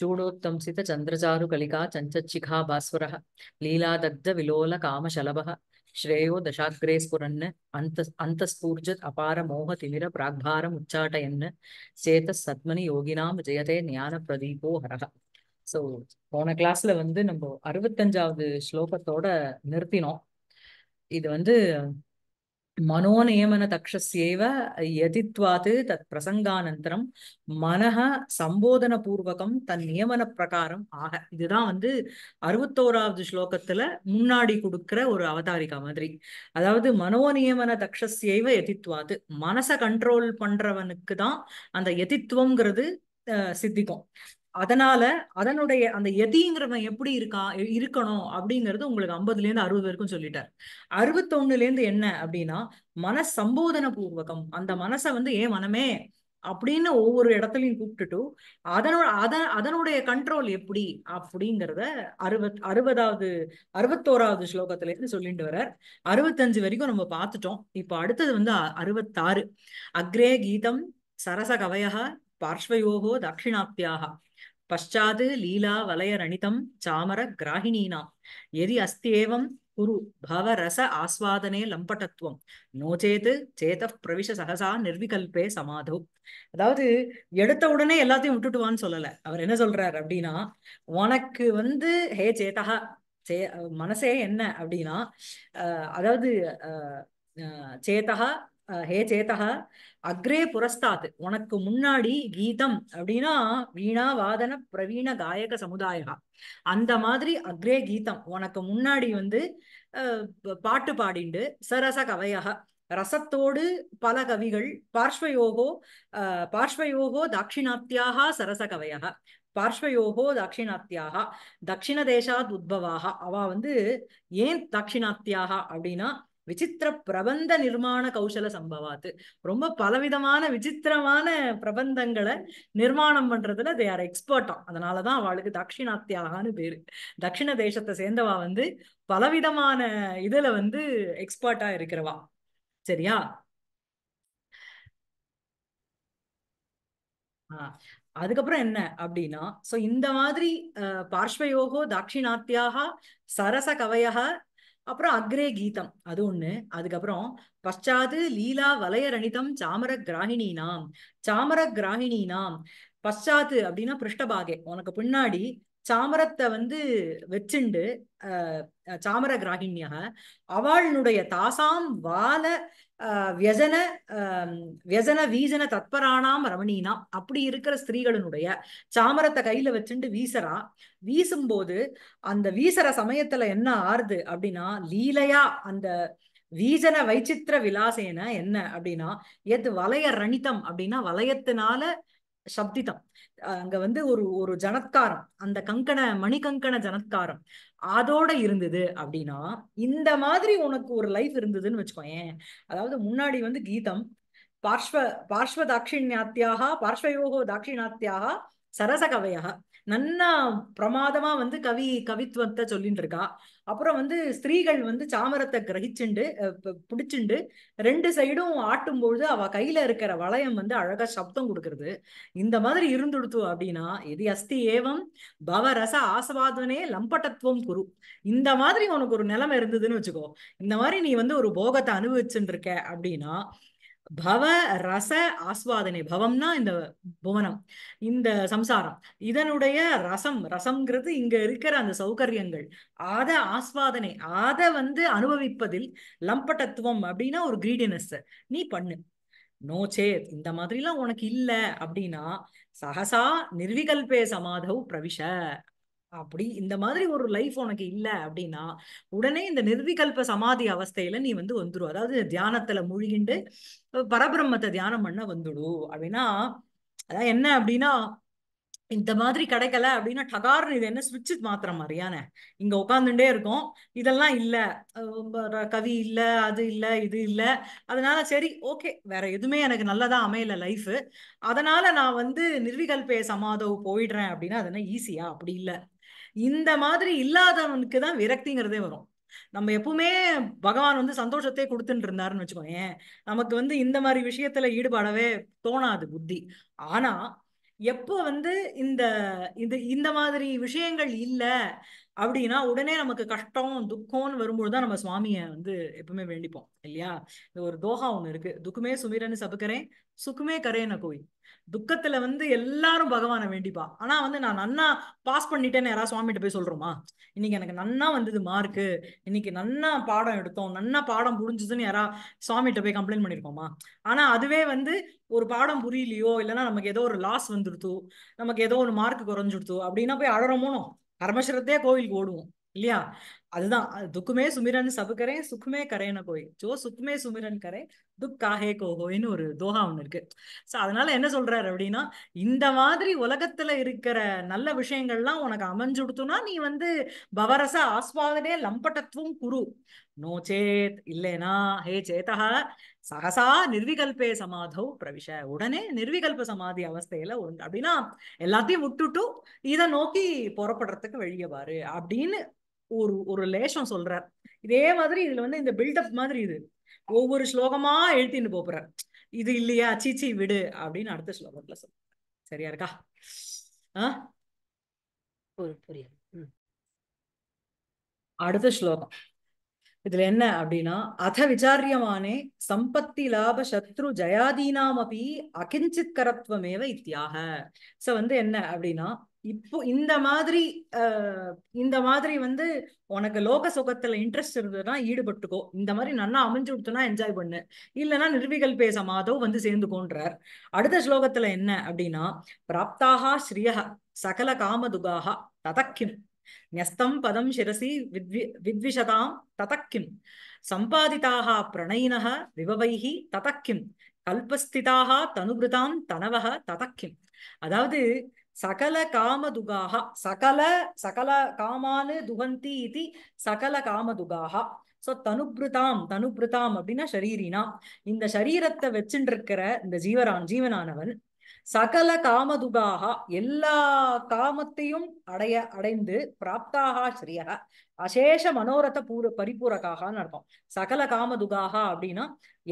சூடோத்தம்சித சந்திரசாரு கலிகா சஞ்சச்சிகா பாஸ்வர லீலாதக்த விலோல காமசலப ஸ்ரேயோ தசாகிரே ஸ்புரன் அந்த அந்தஸ்பூர்ஜத் அபார மோக திமிர பிராக்பாரம் உச்சாட்டயன் சேத்தஸ் சத்மனி யோகினாம் ஜெயதே ஞான பிரதீபோ ஹரக சோ போன கிளாஸ்ல வந்து நம்ம அறுபத்தஞ்சாவது ஸ்லோகத்தோட நிறுத்தினோம் இது வந்து மனோநியமன தக்ஷஸ்யேவ யதித்வாத் தத் பிரசங்கானந்தரம் மனஹ சம்போதன பூர்வகம் தன் நியமன பிரகாரம் ஆக இதுதான் வந்து அறுபத்தோராவது ஸ்லோகத்துல முன்னாடி கொடுக்கிற ஒரு அவதாரிகா மாதிரி அதாவது மனோநியமன தக்ஷஸ்யேவ யதித்வாத் மனசை கண்ட்ரோல் பண்றவனுக்கு தான் அந்த அஹ் சித்திக்கும் அதனால அதனுடைய அந்த எதிங்கிறவன் எப்படி இருக்கான் இருக்கணும் அப்படிங்கிறது உங்களுக்கு ஐம்பதுல இருந்து அறுபது வரைக்கும் சொல்லிட்டார் அறுபத்தொன்னுல இருந்து என்ன அப்படின்னா மன சம்போதன பூர்வகம் அந்த மனசை வந்து ஏன் மனமே அப்படின்னு ஒவ்வொரு இடத்துலையும் கூப்பிட்டுட்டு அதனோட அத அதனுடைய கண்ட்ரோல் எப்படி அப்படிங்கிறத அறுபத் அறுபதாவது அறுபத்தோராவது ஸ்லோகத்துல இருந்து சொல்லிட்டு வர்றார் அறுபத்தஞ்சு வரைக்கும் நம்ம பார்த்துட்டோம் இப்போ அடுத்தது வந்து அறுபத்தாறு அக்ரே கீதம் சரச கவயா பார்ஷ்வயோகோ தட்சிணாப்தியாக பஷாது லீலா வலய ரணிதம் சாமர கிராகிணீனாம் எதி அஸ்தியேவம் குரு பவரச ஆஸ்வாதனே லம்பட்டத்துவம் நோச்சேது சேத பிரவிஷ சகசா நிர்விகல்பே சமாதவ் அதாவது எடுத்த உடனே எல்லாத்தையும் விட்டுட்டுவான்னு சொல்லல அவர் என்ன சொல்றாரு அப்படின்னா உனக்கு வந்து ஹே சேதா சே மனசே என்ன அப்படின்னா அதாவது சேதகா ஹே சேதா அக்ரே புரஸ்தாத் உனக்கு முன்னாடி கீதம் அப்படின்னா வீணா வாதன பிரவீண காயக சமுதாயா அந்த மாதிரி அக்ரே கீதம் உனக்கு முன்னாடி வந்து பாட்டு பாடிண்டு சரச கவையக ரசத்தோடு பல கவிகள் பார்ஷ்வயோகோ பார்ஷ்வயோகோ தாட்சிணாத்தியாக சரச கவையக பார்ஷ்வயோகோ தாட்சிணாத்தியாக தட்சிண தேசாத் உத்பவாக அவ வந்து ஏன் தாட்சிணாத்தியாக அப்படின்னா விசித்திர பிரபந்த நிர்மாண கௌசல சம்பவாத்து ரொம்ப பலவிதமான விசித்திரமான பிரபந்தங்களை நிர்மாணம் பண்றதுல தே ஆர் எக்ஸ்பர்ட்டாம் அதனாலதான் அவளுக்கு தக்ஷிணாத்தியாகான்னு பேரு தட்சிண தேசத்தை சேர்ந்தவா வந்து பலவிதமான இதுல வந்து எக்ஸ்பர்ட்டா இருக்கிறவா சரியா அதுக்கப்புறம் என்ன அப்படின்னா சோ இந்த மாதிரி பார்ஸ்வயோகோ தாட்சிணாத்தியாக சரச கவையகா அப்புறம் அக்ரே கீதம் அது ஒண்ணு அதுக்கப்புறம் பஷாது லீலா வலய ரணிதம் சாமர கிராகிணி நாம் சாமர கிராகிணி நாம் பஷாத்து அப்படின்னா பிருஷ்டபாகே உனக்கு பின்னாடி சாமரத்தை வந்து வச்சுண்டு சாமர கிராகிணியாக அவளுடைய தாசாம் வால வியசன வியசன வீசன தத்பரானாம் ரமணீனாம் அப்படி இருக்கிற ஸ்திரீகளினுடைய சாமரத்தை கையில வச்சுட்டு வீசறா வீசும்போது அந்த வீசற சமயத்துல என்ன ஆறுது அப்படின்னா லீலையா அந்த வீசன வைச்சித்திர விலாசேன என்ன அப்படின்னா எது வலைய ரணிதம் அப்படின்னா வலயத்தினால சப்திதம் அங்க வந்து ஒரு ஒரு ஜனத்காரம் அந்த கங்கண மணிகங்கண ஜனத்காரம் அதோட இருந்தது அப்படின்னா இந்த மாதிரி உனக்கு ஒரு லைஃப் இருந்ததுன்னு வச்சுக்கோயேன் அதாவது முன்னாடி வந்து கீதம் பார்ஷ்வ பார்ஷ்வ தாட்சிணாத்தியாக பார்ஷ்வயோகோ தாட்சிணாத்தியாக சரச நன்னா பிரமாதமா வந்து கவி கவித்துவத்தை சொல்லிட்டு இருக்கா அப்புறம் வந்து ஸ்திரீகள் வந்து சாமரத்தை கிரகிச்சுண்டு பிடிச்சுண்டு ரெண்டு சைடும் ஆட்டும்பொழுது அவ கையில இருக்கிற வளையம் வந்து அழகா சப்தம் கொடுக்கறது இந்த மாதிரி இருந்துடுத்து அப்படின்னா எதி அஸ்தி ஏவம் பவரச ஆசவாதனே லம்பட்டத்துவம் குரு இந்த மாதிரி உனக்கு ஒரு நிலைமை இருந்ததுன்னு வச்சுக்கோ இந்த மாதிரி நீ வந்து ஒரு போகத்தை அனுபவிச்சுட்டு இருக்க அப்படின்னா பவ ரச ஆஸ்வாதனை பவம்னா இந்த புவனம் இந்த சம்சாரம் இதனுடைய ரசம் ரசம்ங்கிறது இங்க இருக்கிற அந்த சௌகரியங்கள் ஆத ஆஸ்வாதனை அத வந்து அனுபவிப்பதில் லம்பட்டத்துவம் அப்படின்னா ஒரு கிரீடினஸ் நீ பண்ணு நோ சே இந்த மாதிரிலாம் உனக்கு இல்லை அப்படின்னா சகசா நிர்விகல்பே சமாதவ் பிரவிஷ அப்படி இந்த மாதிரி ஒரு லைஃப் உனக்கு இல்லை அப்படின்னா உடனே இந்த நிர்விகல்ப சமாதி அவஸ்தையில நீ வந்து வந்துடும் அதாவது தியானத்துல மூழ்கிண்டு பரபிரம்மத்தை தியானம் பண்ண வந்துடும் அப்படின்னா அதான் என்ன அப்படின்னா இந்த மாதிரி கிடைக்கல அப்படின்னா டகார்னு இது என்ன சுவிட்சு மாத்திர மாதிரியான இங்க உட்காந்துட்டே இருக்கும் இதெல்லாம் இல்ல கவி இல்ல அது இல்ல இது இல்ல அதனால சரி ஓகே வேற எதுவுமே எனக்கு நல்லதா அமையல லைஃப் அதனால நான் வந்து நிர்விகல்பே சமாதம் போயிடுறேன் அப்படின்னா அதெல்லாம் ஈஸியா அப்படி இல்லை இந்த மாதிரி இல்லாதவனுக்கு தான் விரக்திங்கிறதே வரும் நம்ம எப்பவுமே பகவான் வந்து சந்தோஷத்தை கொடுத்துட்டு இருந்தாருன்னு வச்சுக்கோங்க நமக்கு வந்து இந்த மாதிரி விஷயத்துல ஈடுபாடவே தோணாது புத்தி ஆனா எப்போ வந்து இந்த இது இந்த மாதிரி விஷயங்கள் இல்லை அப்படின்னா உடனே நமக்கு கஷ்டம் துக்கம்னு வரும்பொழுது தான் நம்ம சுவாமியை வந்து எப்பவுமே வேண்டிப்போம் இல்லையா ஒரு தோகா ஒன்று இருக்கு துக்குமே சுமிரன்னு சபுக்கிறேன் சுக்குமே கரேன கோயில் துக்கத்துல வந்து எல்லாரும் பகவானை வேண்டிப்பா ஆனா வந்து நான் நன்னா பாஸ் பண்ணிட்டேன்னு யாராவது சுவாமிகிட்ட போய் சொல்றோமா இன்னைக்கு எனக்கு நன்னா வந்தது மார்க்கு இன்னைக்கு நன்னா பாடம் எடுத்தோம் நன்னா பாடம் புரிஞ்சுதுன்னு யாராவது சுவாமிகிட்ட போய் கம்ப்ளைண்ட் பண்ணிருக்கோமா ஆனா அதுவே வந்து ஒரு பாடம் புரியலையோ இல்லைன்னா நமக்கு ஏதோ ஒரு லாஸ் வந்துடுத்து நமக்கு ஏதோ ஒரு மார்க் குறைஞ்சுடுத்து அப்படின்னா போய் அழறமோனோ கர்மஸ்வரத்தையே கோவிலுக்கு ஓடுவோம் இல்லையா அதுதான் துக்குமே சுமிரன் சபு சுக்குமே கரேன கோய் ஜோ சுக்குமே சுமிரன் கரே துக்காகே கோகோயின்னு ஒரு தோகா ஒண்ணு இருக்கு சோ அதனால என்ன சொல்றாரு அப்படின்னா இந்த மாதிரி உலகத்துல இருக்கிற நல்ல விஷயங்கள்லாம் உனக்கு அமைஞ்சு கொடுத்தோம்னா நீ வந்து பவரச ஆஸ்வாதனே லம்பட்டத்துவம் குரு நோ சேத் இல்லைனா ஹே சேதா சகசா நிர்விகல்பே சமாதோ பிரவிஷ உடனே நிர்விகல்ப சமாதி அவஸ்தையில அப்படின்னா எல்லாத்தையும் விட்டுட்டு இதை நோக்கி புறப்படுறதுக்கு வெளியே பாரு அப்படின்னு ஒரு ஒரு லேஷம் சொல்றார் இதே மாதிரி இதுல வந்து இந்த பில்டப் மாதிரி இது ஒவ்வொரு ஸ்லோகமா எழுத்தின்னு போப்புற இது இல்லையா சீச்சி விடு அப்படின்னு அடுத்த ஸ்லோகத்துல சொல்றேன் சரியா இருக்கா ஆஹ் அடுத்த ஸ்லோகம் இதுல என்ன அப்படின்னா அத விசாரியமானே சம்பத்தி லாப சத்ரு ஜயாதீனாம் அப்படி அகிஞ்சித் கரத்வமேவ இத்தியாக சோ வந்து என்ன அப்படின்னா இப்போ இந்த மாதிரி இந்த மாதிரி வந்து உனக்கு லோக சுகத்துல இன்ட்ரெஸ்ட் இருந்ததுன்னா ஈடுபட்டுக்கோ இந்த மாதிரி நன்னா அமைஞ்சு கொடுத்தனா என்ஜாய் பண்ணு இல்லைன்னா நிர்விகல் பேச மாதோ வந்து சேர்ந்துக்கோன்றார் அடுத்த ஸ்லோகத்துல என்ன அப்படின்னா பிராப்தாகா ஸ்ரீயா சகல காமதுகாகா ததக்கின் நியஸ்தம் பதம் சிரசி வித்விஷதாம் ததக்கிம் சம்பாதிதாக பிரணயின सम्पादिताः ததக்கிம் கல்பஸ்திதாக தனுபிருதாம் தனவக ததக்கிம் அதாவது சகல காமதுகாக சகல சகல காமானு துகந்தி இது சகல காமதுகாக சோ தனுபிருதாம் தனுபிருதாம் அப்படின்னா ஷரீரினா இந்த சரீரத்தை வச்சுட்டு இருக்கிற இந்த ஜீவரான் ஜீவனானவன் சகல காமதுகாக எல்லா காமத்தையும் அடைய அடைந்து பிராப்தாகா ஸ்ரீயா அசேஷ மனோரத பூர பரிபூரகாகான்னு அர்த்தம் சகல காமதுகாகா அப்படின்னா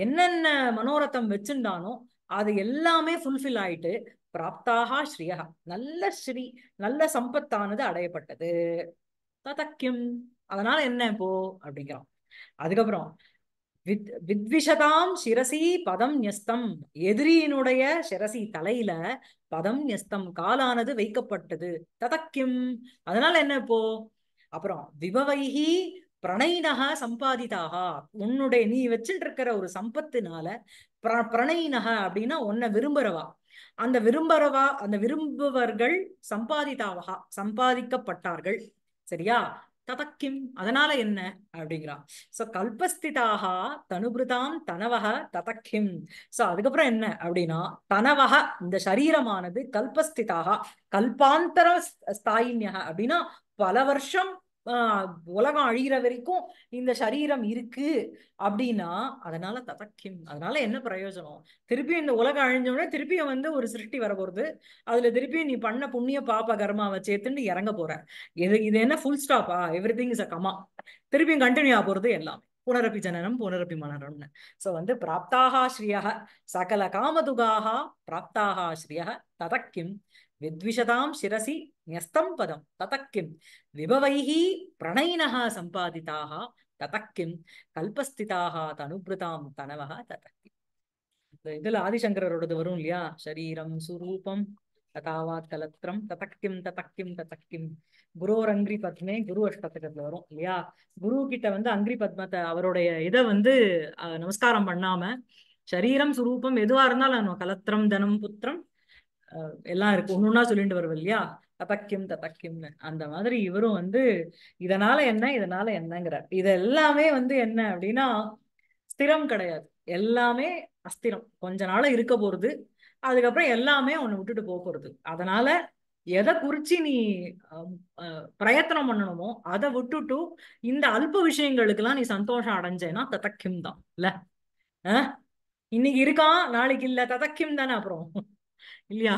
என்னென்ன மனோரத்தம் வச்சிருந்தானோ அது எல்லாமே ஃபுல்ஃபில் ஆயிட்டு பிராப்தாகா ஸ்ரீயா நல்ல ஸ்ரீ நல்ல சம்பத்தானது அடையப்பட்டது ததக்கியம் அதனால என்ன இப்போ அப்படிங்கிறோம் அதுக்கப்புறம் வித் வித்விஷதாம் சிரசி பதம் நியஸ்தம் எதிரியினுடைய சிரசி தலையில பதம் நியஸ்தம் காலானது வைக்கப்பட்டது ததக்கியம் அதனால என்ன இப்போ அப்புறம் விபவைகி பிரணயினகா சம்பாதிதாக உன்னுடைய நீ வச்சுட்டு இருக்கிற ஒரு சம்பத்தினால பிர பிரணயினகா அப்படின்னா உன்னை விரும்புறவா அந்த விரும்புறவா அந்த விரும்புவர்கள் சம்பாதிதாவகா சம்பாதிக்கப்பட்டார்கள் சரியா ததக்கிம் அதனால என்ன அப்படிங்கிறான் சோ கல்பஸ்திதாக தனுபிருதாம் தனவக ததக்கிம் சோ அதுக்கப்புறம் என்ன அப்படின்னா தனவக இந்த சரீரமானது கல்பஸ்திதாக கல்பாந்தர ஸ்தாயின்யா அப்படின்னா பல வருஷம் உலகம் அழிகிற வரைக்கும் இந்த சரீரம் இருக்கு அப்படின்னா அதனால ததக்கிம் அதனால என்ன பிரயோஜனம் திருப்பியும் இந்த உலகம் அழிஞ்சோடனே திருப்பியும் வந்து ஒரு சிருஷ்டி வர போறது அதுல திருப்பியும் நீ பண்ண புண்ணிய பாப்ப கர்மாவை சேர்த்துன்னு இறங்க போற இது இது என்ன ஃபுல் ஸ்டாப்பா everything is a comma திருப்பியும் கண்டினியூ ஆக போறது எல்லாமே புனரப்பி ஜனனம் புனரப்பி மனரம்னு ஸோ வந்து பிராப்தாக ஸ்ரீயா சகல காமதுகாக பிராப்தாக ஸ்ரீயா ததக்கிம் வித்விஷதாம் சிரசி நியஸ்தம் பதம் ததக்கிம் விபவைஹி பிரணயினஹா சம்பாதிதாக ததக்கிம் கல்பஸ்திதாக தனுபிரதாம் தனவக ததக்கிம் இந்த இதுல ஆதிசங்கரோடது வரும் இல்லையா சரீரம் சுரூபம் ததாவாத் கலத்திரம் ததக்கிம் ததக்கிம் ததக்கிம் குரோர் அங்கிரி பத்மே குரு அஷ்டத்துக்கத்துல வரும் இல்லையா குரு கிட்ட வந்து அங்கிரி பத்மத்தை அவருடைய இதை வந்து நமஸ்காரம் பண்ணாம சரீரம் சுரூபம் எதுவா இருந்தாலும் கலத்திரம் தனம் புத்திரம் எல்லாம் இருக்கு ஒன்று சொல்லிட்டு வருவோம் இல்லையா தபக்கியம் தபக்கியம்னு அந்த மாதிரி இவரும் வந்து இதனால என்ன இதனால என்னங்கிறார் இது எல்லாமே வந்து என்ன அப்படின்னா ஸ்திரம் கிடையாது எல்லாமே அஸ்திரம் கொஞ்ச நாளா இருக்க போறது அதுக்கப்புறம் எல்லாமே உன்னை விட்டுட்டு போக போறது அதனால எதை குறிச்சு நீ பிரயத்தனம் பண்ணணுமோ அதை விட்டுட்டு இந்த அல்ப விஷயங்களுக்கெல்லாம் நீ சந்தோஷம் அடைஞ்சேன்னா ததக்கியம் தான் இல்ல இன்னைக்கு இருக்கான் நாளைக்கு இல்ல ததக்கியம் தானே அப்புறம் இல்லையா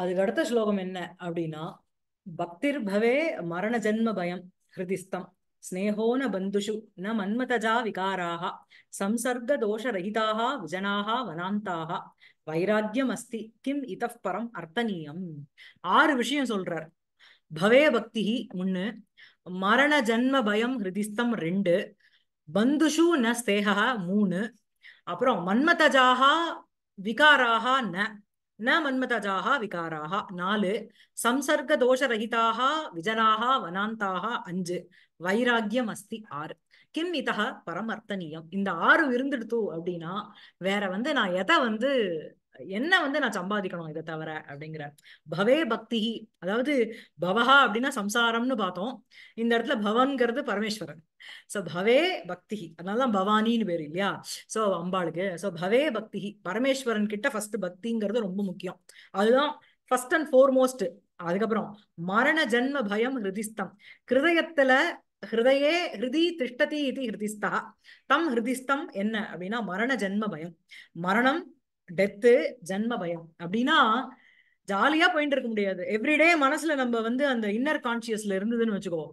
அதுக்கு அடுத்த ஸ்லோகம் என்ன அப்படின்னா பக்திர் பவே மரண ஜென்ம பயம் ஹிருதிஸ்தம் ஸ்னேகோன பந்துஷு ந மன்மதஜா விகாராக சம்சர்க ரஹிதாக விஜனாக வனாந்தாக வைராக்கியம் அஸ்தி கிம் இத்தப் பரம் அர்த்தனீயம் ஆறு விஷயம் சொல்றார் பவே பக்தி ஒன்னு மரண ஜன்ம பயம் ஹிருதிஸ்தம் ரெண்டு பந்துஷு ந ஸ்தேகா மூணு அப்புறம் மன்மதஜாகா விகாராக ந ந மன்மதஜாக விகாராக நாலு சம்சர்க தோஷரகிதாக விஜனாக வனாந்தாக அஞ்சு வைராக்கியம் அஸ்தி ஆறு கிம் இத்தக பரமர்த்தனியம் இந்த ஆறு இருந்துடுத்து அப்படின்னா வேற வந்து நான் எதை வந்து என்ன வந்து நான் சம்பாதிக்கணும் இதை தவிர அப்படிங்கிற பவே பக்தி அதாவது பவஹா அப்படின்னா சம்சாரம்னு பார்த்தோம் இந்த இடத்துல பவன்கிறது பரமேஸ்வரன் சோ பவே பக்தி அதனாலதான் பவானின்னு பேரு இல்லையா சோ அம்பாளுக்கு சோ பவே பக்தி பரமேஸ்வரன் கிட்ட ஃபர்ஸ்ட் பக்திங்கிறது ரொம்ப முக்கியம் அதுதான் ஃபர்ஸ்ட் அண்ட் ஃபோர்மோஸ்ட் அதுக்கப்புறம் மரண ஜென்ம பயம் ஹிருதிஸ்தம் கிருதயத்துல ஹிருதயே ஹிருதி திஷ்டதி இது ஹிருதிஸ்தா தம் ஹிருதிஸ்தம் என்ன அப்படின்னா மரண ஜென்ம பயம் மரணம் டெத்து ஜென்ம பயம் அப்படின்னா ஜாலியா போயிட்டு இருக்க முடியாது எவ்ரிடே மனசுல நம்ம வந்து அந்த இன்னர் கான்சியஸ்ல இருந்ததுன்னு வச்சுக்கோ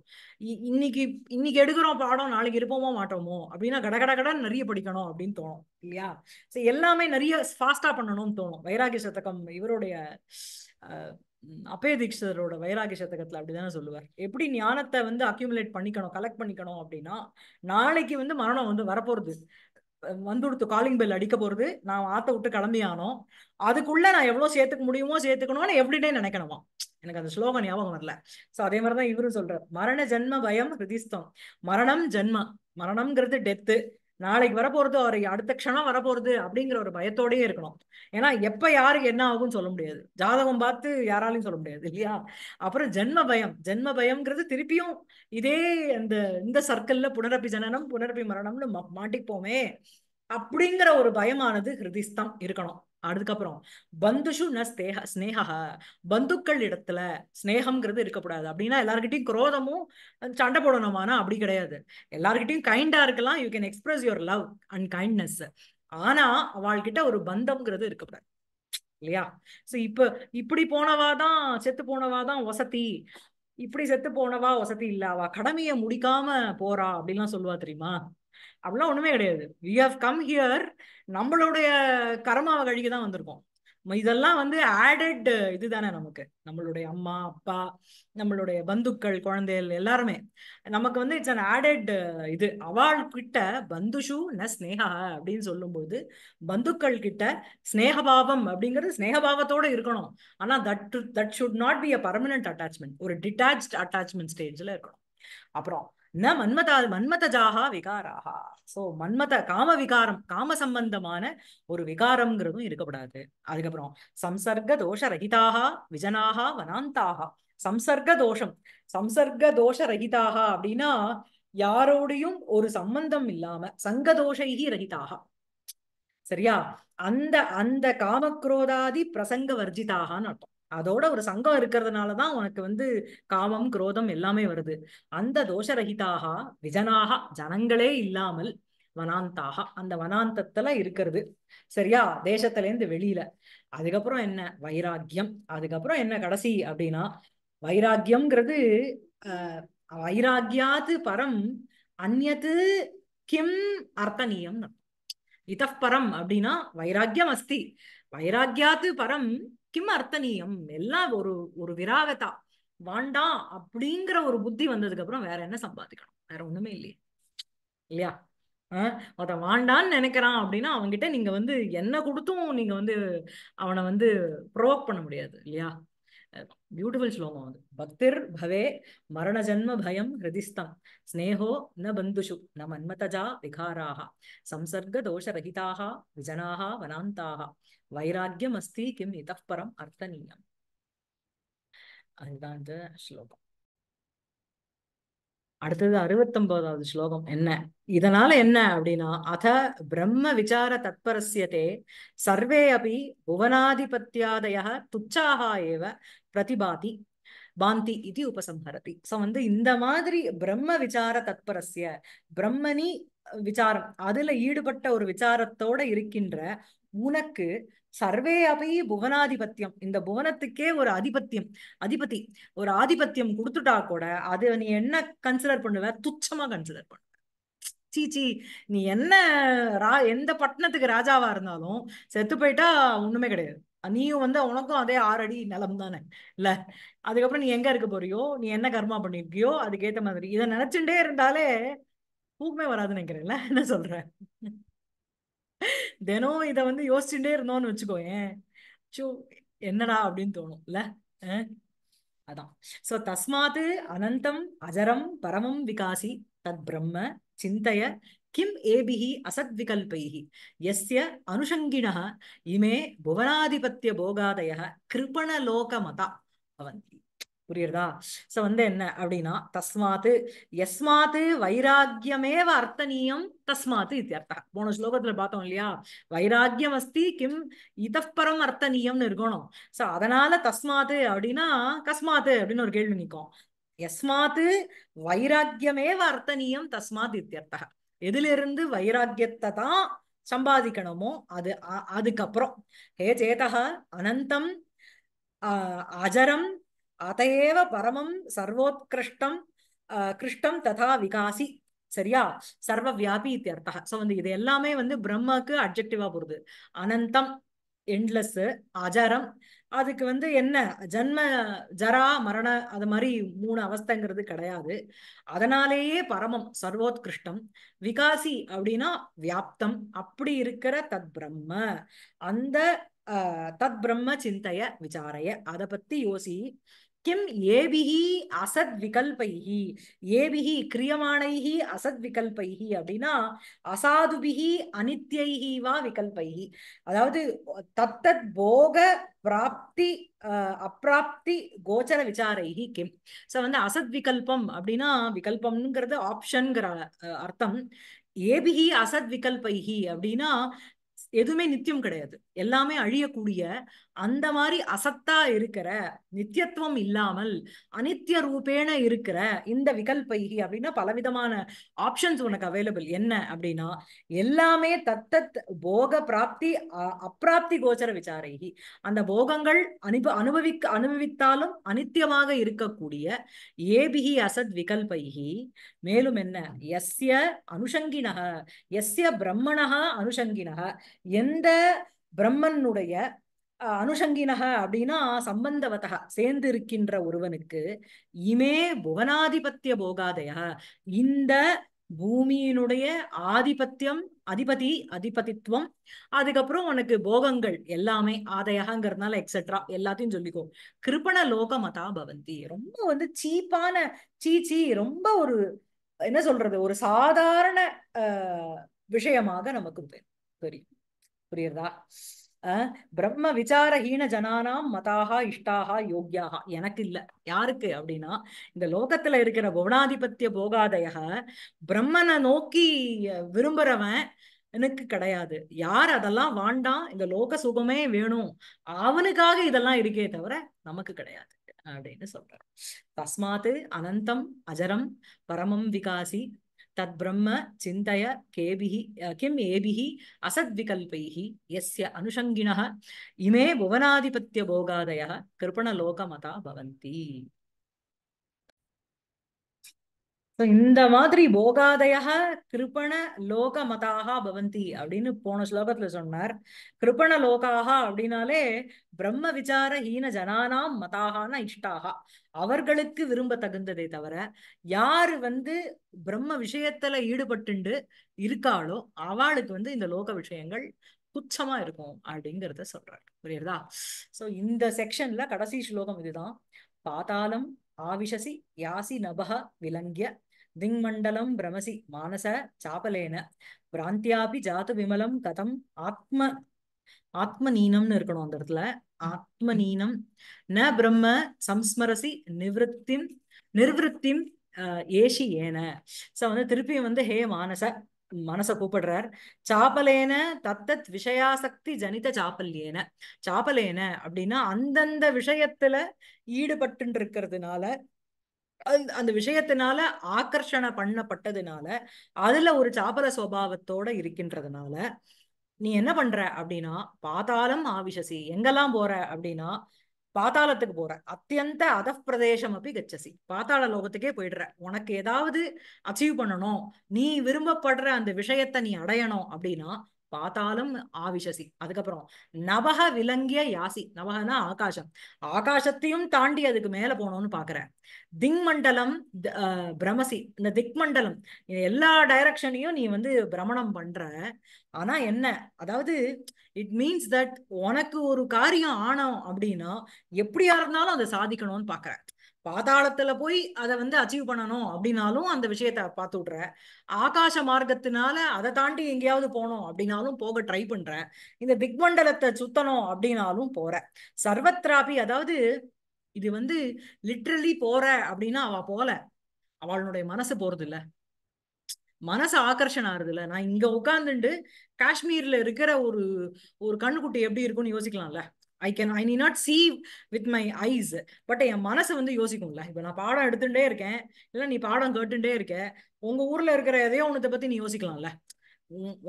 இன்னைக்கு இன்னைக்கு எடுக்கிறோம் பாடம் நாளைக்கு இருப்போமோ மாட்டோமோ அப்படின்னா கட கட கடன் நிறைய படிக்கணும் அப்படின்னு தோணும் இல்லையா சரி எல்லாமே நிறைய ஃபாஸ்டா பண்ணணும்னு தோணும் வைராகிய சதகம் இவருடைய அப்பே தீக்ஷரோட வைராகிய சதகத்துல அப்படிதானே சொல்லுவார் எப்படி ஞானத்தை வந்து அக்யூமுலேட் பண்ணிக்கணும் கலெக்ட் பண்ணிக்கணும் அப்படின்னா நாளைக்கு வந்து மரணம் வந்து வரப்போறது வந்து கொடுத்து காலிங் பெல் அடிக்க போகிறது நான் ஆற்ற விட்டு கிளம்பி ஆனோம் அதுக்குள்ளே நான் எவ்வளோ சேர்த்துக்க முடியுமோ சேர்த்துக்கணும்னு எப்படினே நினைக்கணுமா எனக்கு அந்த ஸ்லோகம் ஞாபகம் வரல ஸோ அதே மாதிரி தான் இவரும் சொல்கிறார் மரண ஜென்ம பயம் ஹிருதிஸ்தம் மரணம் ஜென்ம மரணம்ங்கிறது டெத்து நாளைக்கு வரப்போறது அவர் அடுத்த க்ஷணம் வரப்போறது அப்படிங்கிற ஒரு பயத்தோடயே இருக்கணும் ஏன்னா எப்ப யாருக்கு என்ன ஆகும்னு சொல்ல முடியாது ஜாதகம் பார்த்து யாராலையும் சொல்ல முடியாது இல்லையா அப்புறம் ஜென்ம பயம் ஜென்ம பயம்ங்கிறது திருப்பியும் இதே அந்த இந்த சர்க்கிள்ல புனரப்பி ஜனனம் புனரப்பி மரணம்னு மாட்டிப்போமே அப்படிங்கிற ஒரு பயமானது ஹிருதிஸ்தம் இருக்கணும் அதுக்கப்புறம் பந்துஷு நேக ஸ்னேக ஸ்னேகா பந்துக்கள் இடத்துல ஸ்னேகம்ங்கிறது இருக்கக்கூடாது அப்படின்னா எல்லாருக்கிட்டையும் குரோதமும் சண்டை போடணுமானா அப்படி கிடையாது எல்லாருக்கிட்டையும் கைண்டா இருக்கலாம் you can express your love and kindness ஆனா அவள்கிட்ட ஒரு பந்தம்ங்கிறது இருக்கக்கூடாது இல்லையா சோ இப்ப இப்படி போனவா தான் செத்து போனவா தான் வசதி இப்படி செத்து போனவா வசதி இல்ல கடமையை முடிக்காம போறா அப்படின்லாம் சொல்லுவா தெரியுமா அப்படிலாம் ஒண்ணுமே கிடையாது வி ஹவ் கம் ஹியர் நம்மளுடைய கர்மாவை கழிக்கு தான் வந்திருக்கோம் இதெல்லாம் வந்து ஆடட் இதுதானே நமக்கு நம்மளுடைய அம்மா அப்பா நம்மளுடைய பந்துக்கள் குழந்தைகள் எல்லாருமே நமக்கு வந்து இட்ஸ் அன் ஆடட் இது அவள் கிட்ட பந்துஷு ந ஸ்னேகா அப்படின்னு சொல்லும்போது பந்துக்கள் கிட்ட ஸ்னேகபாவம் அப்படிங்கிறது ஸ்னேகபாவத்தோடு இருக்கணும் ஆனா that that should not be a permanent attachment ஒரு டிட்டாச் அட்டாச்மெண்ட் ஸ்டேஜில் இருக்கணும் அப்புறம் ந மன்மதா மன்மதஜாகா விகாராகா சோ மன்மத காம விகாரம் காம சம்பந்தமான ஒரு விகாரம்ங்கிறதும் இருக்கக்கூடாது அதுக்கப்புறம் சம்சர்க தோஷ ரஹிதாகா விஜனாக வனாந்தாக சம்சர்க தோஷம் சம்சர்க தோஷ ரஹிதாகா அப்படின்னா யாரோடையும் ஒரு சம்பந்தம் இல்லாம சங்கதோஷைகி ரஹிதாகா சரியா அந்த அந்த காமக்ரோதாதி பிரசங்க வர்ஜிதாகான்னு அர்த்தம் அதோட ஒரு சங்கம் இருக்கிறதுனாலதான் உனக்கு வந்து காமம் குரோதம் எல்லாமே வருது அந்த தோஷரகிதாக விஜனாக ஜனங்களே இல்லாமல் வனாந்தாக அந்த வனாந்தத்துல இருக்கிறது சரியா தேசத்துல இருந்து வெளியில அதுக்கப்புறம் என்ன வைராக்கியம் அதுக்கப்புறம் என்ன கடைசி அப்படின்னா வைராக்கியம்ங்கிறது அஹ் வைராக்கியாது பரம் அந்நது கிம் அர்த்தனியம் இத்தப்பரம் அப்படின்னா வைராக்கியம் அஸ்தி வைராக்கியாத்து பரம் கிம் அர்த்தனியம் எல்லாம் ஒரு ஒரு விராகத்தா வாண்டாம் அப்படிங்கிற ஒரு புத்தி வந்ததுக்கு அப்புறம் வேற என்ன சம்பாதிக்கணும் வேற ஒண்ணுமே இல்லையே இல்லையா ஆஹ் அத வாண்டான்னு நினைக்கிறான் அப்படின்னா அவன்கிட்ட நீங்க வந்து என்ன கொடுத்தும் நீங்க வந்து அவனை வந்து ப்ரொவோக் பண்ண முடியாது இல்லையா பியூட்டிஃபுல் ஸ்லோகம் அது பக்திர் பவே மரண ஜன்ம பயம் ஹிருதிஸ்தம் ஸ்னேகோ ந பந்துஷு ந மன்மதஜா விகாராக சம்சர்க தோஷரகிதாக விஜனாக வனாந்தாக வைராக்கியம் அஸ்தி கிம் இதப்பரம் அர்த்தனீயம் அதுதான் இந்த ஸ்லோகம் அடுத்தது அறுபத்தொன்பதாவது ஸ்லோகம் என்ன இதனால என்ன அப்படின்னா அத பிரம்ம விசார தத்பரஸ்யதே சர்வே அபி புவனாதிபத்தியாதய துச்சாக ஏவ பிரதிபாதி பாந்தி இது உபசம்ஹரதி சோ வந்து இந்த மாதிரி பிரம்ம விசார தத்பரஸ்ய பிரம்மணி விசாரம் அதுல ஈடுபட்ட ஒரு விசாரத்தோட இருக்கின்ற உனக்கு சர்வே அபி புவனாதிபத்தியம் இந்த புவனத்துக்கே ஒரு அதிபத்தியம் அதிபதி ஒரு ஆதிபத்தியம் கொடுத்துட்டா கூட அது நீ என்ன கன்சிடர் பண்ணுவ துச்சமா கன்சிடர் பண்ணு சீச்சி நீ என்ன ரா எந்த பட்டணத்துக்கு ராஜாவா இருந்தாலும் செத்து போயிட்டா ஒண்ணுமே கிடையாது நீயும் வந்து உனக்கும் அதே ஆறடி நிலம் தானே இல்ல அதுக்கப்புறம் நீ எங்க இருக்க போறியோ நீ என்ன கர்மா பண்ணிருக்கியோ அதுக்கேத்த மாதிரி இதை நினைச்சுட்டே இருந்தாலே பூக்குமே வராதுன்னு நினைக்கிறேன்ல என்ன சொல்றேன் தினம் இதை வந்து யோசிச்சுட்டே இருந்தோம்னு வச்சுக்கோ ஏன் சோ என்னடா அப்படின்னு தோணும் இல்ல அதான் சோ தஸ்மாத்து அனந்தம் அஜரம் பரமம் விகாசி தத் பிரம்ம சிந்தைய கிம் ஏபிஹி அசத் விகல்பைஹி எஸ்ய அனுஷங்கிண இமே புவனாதிபத்திய போகாதய கிருபணலோக மதா பவந்தி புரியுறதா சோ வந்து என்ன அப்படின்னா தஸ்மாத்து எஸ்மாத்து வைராக்கியமே அர்த்தனீயம் தஸ்மாத்து இது அர்த்தம் போன ஸ்லோகத்துல பார்த்தோம் இல்லையா வைராக்கியம் அஸ்தி கிம் இதப்பரம் அர்த்தனீயம்னு இருக்கணும் சோ அதனால தஸ்மாத்து அப்படின்னா கஸ்மாத்து அப்படின்னு ஒரு கேள்வி நிற்கும் எஸ்மாத்து வைராக்கியமே அர்த்தனீயம் தஸ்மாத் இத்தியர்த்தா எதிலிருந்து வைராக்கியத்தை தான் சம்பாதிக்கணுமோ அது அதுக்கப்புறம் ஹே சேதா அனந்தம் அஜரம் அதையேவ பரமம் சர்வோத்கிருஷ்டம் கிருஷ்டம் ததா விகாசி சரியா சர்வ வியாபி இத்தியர்த்தா ஸோ வந்து இது எல்லாமே வந்து பிரம்மாக்கு அப்ஜெக்டிவா போடுது அனந்தம் எண்ட்லஸ் அஜரம் அதுக்கு வந்து என்ன ஜன்ம ஜரா மரண அது மாதிரி மூணு அவஸ்தைங்கிறது கிடையாது அதனாலேயே பரமம் சர்வோத்கிருஷ்டம் விகாசி அப்படின்னா வியாப்தம் அப்படி இருக்கிற தத் பிரம்ம அந்த தத் பிரம்ம சிந்தைய விசாரைய அதை பத்தி யோசி கிம் ஏபிஹி அசத் விகல்பைஹி ஏபிஹி கிரியமானைஹி அசத் விகல்பைஹி அப்படின்னா அசாதுபிஹி அனித்யைஹி வா விகல்பைஹி அதாவது தத்தத் போக பிராப்தி அப்பிராப்தி கோச்சர விசாரைஹி கிம் ஸோ வந்து அசத் விகல்பம் அப்படின்னா விகல்பம்ங்கிறது ஆப்ஷன்ங்கிற அர்த்தம் ஏபிஹி அசத் விகல்பைஹி அப்படின்னா எதுவுமே நித்தியம் கிடையாது எல்லாமே அழியக்கூடிய அந்த மாதிரி அசத்தா இருக்கிற நித்தியத்துவம் இல்லாமல் அனித்திய ரூபேன இருக்கிற இந்த விகல்பைகி அப்படின்னா பலவிதமான ஆப்ஷன்ஸ் உனக்கு அவைலபிள் என்ன அப்படின்னா எல்லாமே தத்தத் போக பிராப்தி அப்பிராப்தி கோச்சர விசாரைகி அந்த போகங்கள் அனுப அனுபவிக்க அனுபவித்தாலும் அனித்தியமாக இருக்கக்கூடிய ஏபிஹி அசத் விகல்பைகி மேலும் என்ன எஸ்ய அனுஷங்கினக எஸ்ய பிரம்மணா அனுஷங்கினக எந்த பிரம்மனுடைய அனுஷங்கினக அப்படின்னா சம்பந்தவதா சேர்ந்து இருக்கின்ற ஒருவனுக்கு இமே புவனாதிபத்திய போகாதயா இந்த பூமியினுடைய ஆதிபத்தியம் அதிபதி அதிபதித்துவம் அதுக்கப்புறம் உனக்கு போகங்கள் எல்லாமே ஆதையகங்கிறதுனால எக்ஸெட்ரா எல்லாத்தையும் சொல்லிக்கோ கிருபண லோகமதா பவந்தி ரொம்ப வந்து சீப்பான சீச்சி ரொம்ப ஒரு என்ன சொல்றது ஒரு சாதாரண விஷயமாக நமக்கு தெரியும் புரியுறதா பிரம்ம விசாரஹீன ஜனானாம் மதாக இஷ்டாக யோக்கியாகா எனக்கு இல்ல யாருக்கு அப்படின்னா இந்த லோகத்துல இருக்கிற புவனாதிபத்திய போகாதய பிரம்மனை நோக்கி விரும்புறவன் எனக்கு கிடையாது யார் அதெல்லாம் வாண்டாம் இந்த லோக சுகமே வேணும் அவனுக்காக இதெல்லாம் இருக்கே தவிர நமக்கு கிடையாது அப்படின்னு சொல்றாரு தஸ்மாத்து அனந்தம் அஜரம் பரமம் விகாசி तद्ब्रह्म चिन्तय केभिः किम् एभिः असद्विकल्पैः यस्य अनुषङ्गिणः इमे भुवनाधिपत्यभोगादयः कृपणलोकमता भवन्ति ஸோ இந்த மாதிரி போகாதயா கிருபண லோக மதாக பவந்தி அப்படின்னு போன ஸ்லோகத்துல சொன்னார் கிருபண லோகாக அப்படின்னாலே பிரம்ம விசார ஹீன ஜனானாம் மதாகான இஷ்டாகா அவர்களுக்கு விரும்ப தகுந்ததே தவிர யாரு வந்து பிரம்ம விஷயத்துல ஈடுபட்டு இருக்காளோ அவளுக்கு வந்து இந்த லோக விஷயங்கள் புச்சமா இருக்கும் அப்படிங்கிறத சொல்றாரு புரியுறதா சோ இந்த செக்ஷன்ல கடைசி ஸ்லோகம் இதுதான் பாதாளம் ஆவிஷசி யாசி நபக விலங்கிய திங்மண்டலம் பிரமசி மானச சாப்பலேன பிராந்தியாபி ஜாத்து விமலம் கதம் ஆத்ம ஆத்மநீனம்னு இருக்கணும் அந்த இடத்துல ஆத்மநீனம் ந பிரம்ம சம்ஸ்மரசி நிவத்தி நிர்வத்தி ஏஷி ஏன சோ வந்து திருப்பியும் வந்து ஹே மானச மனச கூப்பிடுறார் சாப்பலேன தத்தத் விஷயாசக்தி ஜனித சாப்பல்யேன சாப்பலேன அப்படின்னா அந்தந்த விஷயத்துல ஈடுபட்டு இருக்கிறதுனால அந்த விஷயத்தினால ஆக்கர்ஷணை பண்ணப்பட்டதுனால அதுல ஒரு சாபல சுவாவத்தோட இருக்கின்றதுனால நீ என்ன பண்ற அப்படின்னா பாதாளம் ஆவிஷசி எங்கெல்லாம் போற அப்படின்னா பாதாளத்துக்கு போற அத்தியந்த அதப்பிரதேசம் அப்படி கச்சசி பாதாள லோகத்துக்கே போயிடுற உனக்கு ஏதாவது அச்சீவ் பண்ணணும் நீ விரும்பப்படுற அந்த விஷயத்த நீ அடையணும் அப்படின்னா பார்த்தாலும் ஆவிஷசி அதுக்கப்புறம் நவக விலங்கிய யாசி நவகனா ஆகாசம் ஆகாசத்தையும் தாண்டி அதுக்கு மேல போனோம்னு பாக்குறேன் திக்மண்டலம் பிரமசி இந்த திக்மண்டலம் எல்லா டைரக்ஷனையும் நீ வந்து பிரமணம் பண்ற ஆனா என்ன அதாவது இட் மீன்ஸ் தட் உனக்கு ஒரு காரியம் ஆனோம் அப்படின்னா எப்படியா இருந்தாலும் அதை சாதிக்கணும்னு பாக்குறேன் பாதாளத்துல போய் அதை வந்து அச்சீவ் பண்ணணும் அப்படின்னாலும் அந்த விஷயத்த பார்த்து விடுற ஆகாச மார்க்கத்தினால அதை தாண்டி எங்கேயாவது போகணும் அப்படின்னாலும் போக ட்ரை பண்ற இந்த திக்மண்டலத்தை சுத்தணும் அப்படின்னாலும் போற சர்வத்ராபி அதாவது இது வந்து லிட்ரலி போற அப்படின்னா அவ போல அவளுடைய மனசு போறது இல்லை மனசு ஆகர்ஷன் ஆறுதுல நான் இங்க உட்காந்துட்டு காஷ்மீர்ல இருக்கிற ஒரு ஒரு கண்ணுக்குட்டி எப்படி இருக்கும்னு யோசிக்கலாம்ல ஐ கேன் ஐ நீ not see with my eyes but என் மனசை வந்து யோசிக்கும்ல இப்போ நான் பாடம் எடுத்துட்டே இருக்கேன் இல்லை நீ பாடம் கேட்டுட்டே இருக்க உங்க ஊர்ல இருக்கிற எதையோ ஒன்றத்தை பத்தி நீ யோசிக்கலாம்ல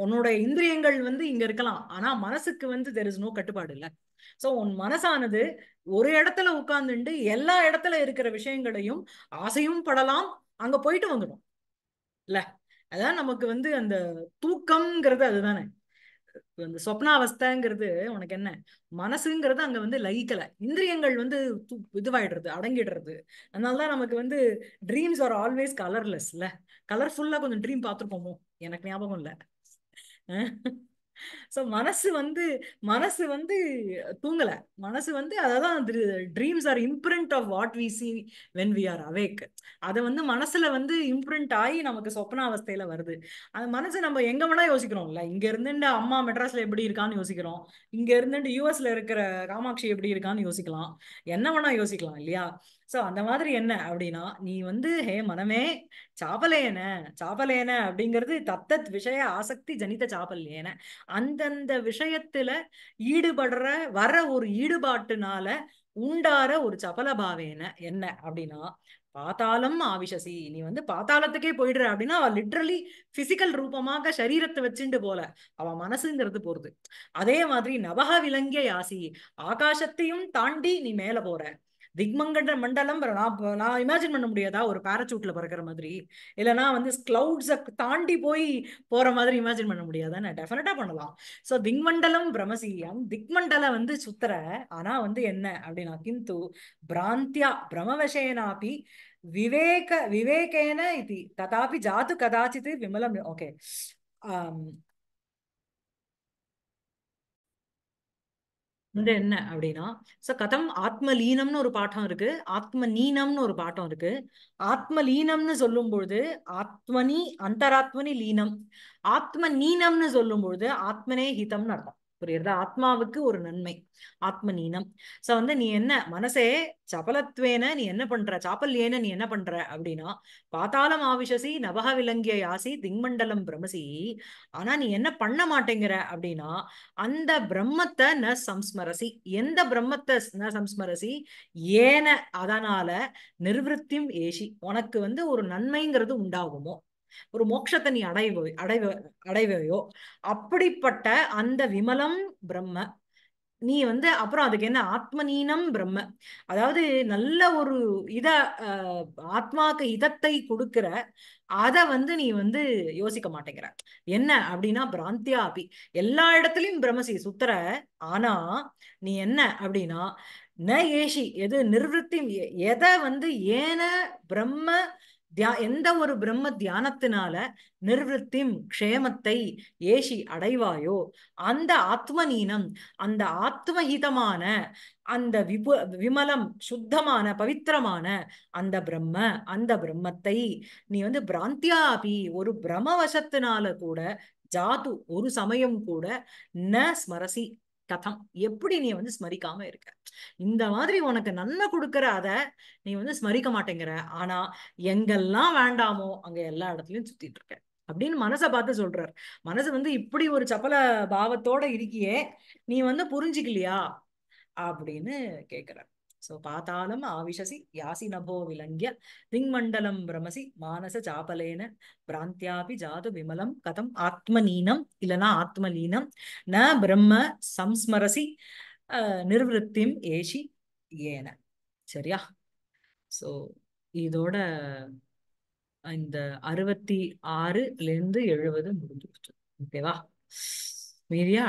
உன்னோட இந்திரியங்கள் வந்து இங்க இருக்கலாம் ஆனா மனசுக்கு வந்து தெர் இஸ் நோ கட்டுப்பாடு இல்லை ஸோ உன் மனசானது ஒரு இடத்துல உட்கார்ந்துட்டு எல்லா இடத்துல இருக்கிற விஷயங்களையும் ஆசையும் படலாம் அங்க போயிட்டு வந்துடும் இல்லை அதான் நமக்கு வந்து அந்த தூக்கம்ங்கிறது அதுதானே அந்த சொப்னா அவஸ்தைங்கிறது உனக்கு என்ன மனசுங்கிறது அங்க வந்து லயிக்கல இந்திரியங்கள் வந்து இதுவாயிடுறது அடங்கிடுறது அதனாலதான் நமக்கு வந்து ட்ரீம்ஸ் ஆர் ஆல்வேஸ் கலர்லெஸ்ல கலர்ஃபுல்லா கொஞ்சம் ட்ரீம் பார்த்துருப்போமோ எனக்கு ஞாபகம் இல்லை சோ மனசு வந்து மனசு வந்து தூங்கல மனசு வந்து அதான் dreams are imprint of what we see when we are awake அதை வந்து மனசுல வந்து இம்ப்ரிண்ட் ஆகி நமக்கு சொப்ன அவஸ்தையில வருது அந்த மனசு நம்ம எங்க வேணா யோசிக்கிறோம்ல இங்க இருந்துட்டு அம்மா மெட்ராஸ்ல எப்படி இருக்கான்னு யோசிக்கிறோம் இங்க இருந்துட்டு யூஎஸ்ல இருக்கிற காமாட்சி எப்படி இருக்கான்னு யோசிக்கலாம் என்ன வேணா யோசிக்கலாம் இல்லையா சோ அந்த மாதிரி என்ன அப்படின்னா நீ வந்து ஹே மனமே சாப்பலேன சாபலேன அப்படிங்கிறது தத்தத் விஷய ஆசக்தி ஜனித சாபல்யேன அந்தந்த விஷயத்துல ஈடுபடுற வர ஒரு ஈடுபாட்டுனால உண்டார ஒரு சபல பாவேன என்ன அப்படின்னா பாத்தாளம் ஆவிஷசி நீ வந்து பாத்தாளத்துக்கே போயிடுற அப்படின்னா அவள் லிட்ரலி பிசிக்கல் ரூபமாக சரீரத்தை வச்சுட்டு போல அவ மனசுங்கிறது போறது அதே மாதிரி நவக விலங்கிய ஆசி ஆகாசத்தையும் தாண்டி நீ மேல போற திக்மங்கட மண்டலம் நான் நான் இமேஜின் பண்ண முடியாதா ஒரு பேரச்சூட்ல பறக்கிற மாதிரி இல்லைனா வந்து கிளவுட்ஸை தாண்டி போய் போற மாதிரி இமேஜின் பண்ண முடியாதா நான் டெஃபினட்டா பண்ணலாம் ஸோ திக்மண்டலம் பிரமசீயம் திக்மண்டல வந்து சுத்துற ஆனா வந்து என்ன அப்படின்னா கிந்து பிராந்தியா பிரமவசேனாபி விவேக விவேகேன இது ததாபி ஜாது கதாச்சித்து விமலம் ஓகே இந்த என்ன அப்படின்னா சோ கதம் ஆத்மலீனம்னு ஒரு பாட்டம் இருக்கு ஆத்ம நீனம்னு ஒரு பாட்டம் இருக்கு ஆத்ம லீனம்னு சொல்லும் பொழுது ஆத்மனி அந்தராத்மனி லீனம் ஆத்ம நீனம்னு சொல்லும் பொழுது ஆத்மனே ஹிதம்னு அர்த்தம் புரியுறதா ஆத்மாவுக்கு ஒரு நன்மை ஆத்ம நீனம் சோ வந்து நீ என்ன மனசே சபலத்வேன நீ என்ன பண்ற சாப்பல்யேன நீ என்ன பண்ற அப்படின்னா பாத்தாளம் ஆவிஷசி நவக விலங்கிய யாசி திங்மண்டலம் பிரமசி ஆனா நீ என்ன பண்ண மாட்டேங்கிற அப்படின்னா அந்த பிரம்மத்தை ந சம்ஸ்மரசி எந்த பிரம்மத்தை ந சம்ஸ்மரசி ஏன அதனால நிர்வத்தியும் ஏசி உனக்கு வந்து ஒரு நன்மைங்கிறது உண்டாகுமோ ஒரு மோட்சத்தை நீ அடைவோ அடைவ அடைவையோ அப்படிப்பட்ட அந்த விமலம் பிரம்ம நீ வந்து அப்புறம் அதுக்கு என்ன ஆத்மநீனம் பிரம்ம அதாவது நல்ல ஒரு இத ஆத்மாக்கு இதத்தை கொடுக்கிற அத வந்து நீ வந்து யோசிக்க மாட்டேங்கிற என்ன அப்படின்னா பிராந்தியா அப்பி எல்லா இடத்துலயும் பிரம்மசி சுத்துற ஆனா நீ என்ன அப்படின்னா ந ஏஷி எது நிர்வத்தி எதை வந்து ஏன பிரம்ம தியா எந்த ஒரு பிரம்ம தியானத்தினால நிர்வத்தி க்ஷேமத்தை ஏசி அடைவாயோ அந்த ஆத்மநீனம் அந்த ஆத்மஹிதமான அந்த விபு விமலம் சுத்தமான பவித்திரமான அந்த பிரம்ம அந்த பிரம்மத்தை நீ வந்து பிராந்தியாபி ஒரு பிரமவசத்தினால கூட ஜாது ஒரு சமயம் கூட ந ஸ்மரசி கதம் எப்படி நீ வந்து ஸ்மரிக்காம இருக்க இந்த மாதிரி உனக்கு நன்மை கொடுக்கற அத நீ வந்து ஸ்மரிக்க மாட்டேங்கிற ஆனா எங்கெல்லாம் வேண்டாமோ அங்க எல்லா இடத்துலயும் சுத்திட்டு இருக்க அப்படின்னு மனசை பார்த்து சொல்றாரு மனசு வந்து இப்படி ஒரு சப்பல பாவத்தோட இருக்கியே நீ வந்து புரிஞ்சுக்கலையா அப்படின்னு கேக்குறாரு சோ பாத்தாளம் ஆவிஷசி யாசி நபோ விலங்கிய திங்மண்டலம் பிரமசி மானச சாபலேன பிராந்தியாபி ஜாது விமலம் கதம் ஆத்மநீனம் இல்லனா ஆத்மலீனம் ந பிரம்ம சம்ஸ்மரசி நிர்வத்திம் ஏஷி ஏன சரியா சோ இதோட இந்த அறுபத்தி ஆறுல இருந்து எழுபது முடிஞ்சு ஓகேவா மீறியா